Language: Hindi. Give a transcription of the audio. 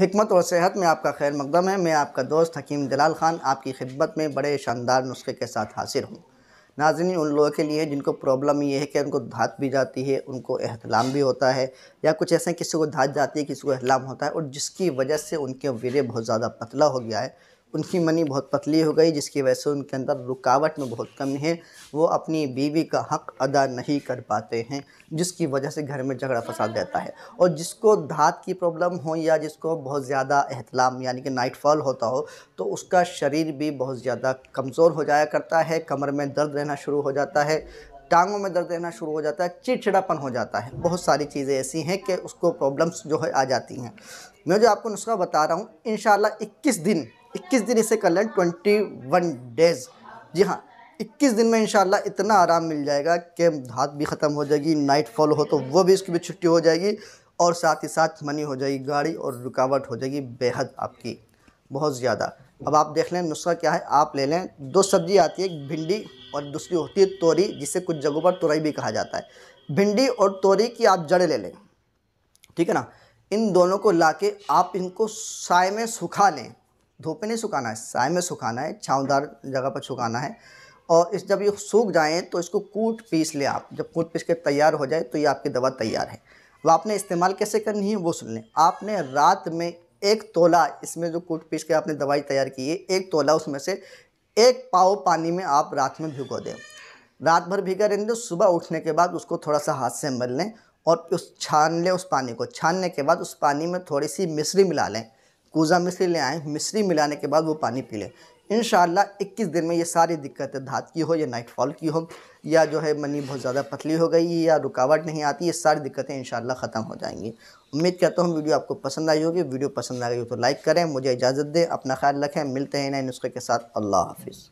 हमत और सेहत में आपका खैर मकदम है मैं आपका दोस्त हकीम जलाल ख़ान आपकी खिदमत में बड़े शानदार नुस्खे के साथ हासिल हूँ नाजिन उन लोगों के लिए जिनको प्रॉब्लम ये है कि उनको धात भी जाती है उनको एहतलाम भी होता है या कुछ ऐसे किसी को धात जाती है किसी को एहतलाम होता है और जिसकी वजह से उनके वीरे बहुत ज़्यादा पतला हो गया है उनकी मनी बहुत पतली हो गई जिसकी वजह से उनके अंदर रुकावट में बहुत कमी है वो अपनी बीवी का हक अदा नहीं कर पाते हैं जिसकी वजह से घर में झगड़ा फसाद रहता है और जिसको धात की प्रॉब्लम हो या जिसको बहुत ज़्यादा एहतलाम यानी कि नाइटफॉल होता हो तो उसका शरीर भी बहुत ज़्यादा कमज़ोर हो जाया करता है कमर में दर्द रहना शुरू हो जाता है टांगों में दर्द रहना शुरू हो जाता है चिड़चिड़ापन हो जाता है बहुत सारी चीज़ें ऐसी हैं कि उसको प्रॉब्लम्स जो है आ जाती हैं मैं जो आपको नुस्खा बता रहा हूँ इन 21 दिन इक्कीस दिन इसे कर लें ट्वेंटी वन डेज़ जी हाँ इक्कीस दिन में इनशाला इतना आराम मिल जाएगा कि धात भी ख़त्म हो जाएगी नाइट फॉल हो तो वो भी उसकी भी छुट्टी हो जाएगी और साथ ही साथ मनी हो जाएगी गाड़ी और रुकावट हो जाएगी बेहद आपकी बहुत ज़्यादा अब आप देख लें नुस्खा क्या है आप ले लें दो सब्ज़ी आती है भिंडी और दूसरी होती है तोरी जिसे कुछ जगहों पर तुरई भी कहा जाता है भिंडी और तोरी की आप जड़ें ले लें ठीक है ना इन दोनों को ला के आप इनको साय में सुखा लें धूप में नहीं सुखाना है साय में सुखाना है छावदार जगह पर सुखाना है और इस जब ये सूख जाएँ तो इसको कूट पीस लें आप जब कूट पीस के तैयार हो जाए तो ये आपकी दवा तैयार है वह आपने इस्तेमाल कैसे करनी है वो सुन लें आपने रात में एक तोला इसमें जो कूट पीस के आपने दवाई तैयार की है एक तोला उसमें से एक पाव पानी में आप रात में भिगो दें रात भर भिगा रहने दो सुबह उठने के बाद उसको थोड़ा सा हाथ से मल लें और उस छान लें उस पानी को छानने के बाद उस पानी में थोड़ी सी मिश्री मिला लें कूज़ा मिश्री ले आएँ मिश्री मिलाने के बाद वो पानी पी लें इन इक्कीस दिन में ये सारी दिक्कतें धात की हो या नाइटफॉल की हो या जो है मनी बहुत ज़्यादा पतली हो गई या रुकावट नहीं आती ये सारी दिक्कतें इन ख़त्म हो जाएंगी उम्मीद करता हूँ वीडियो आपको पसंद आई होगी वीडियो पसंद आ गई हो तो लाइक करें मुझे इजाज़त दें अपना ख्याल रखें मिलते हैं नए नुस्खे के साथ अल्लाह हाफिज़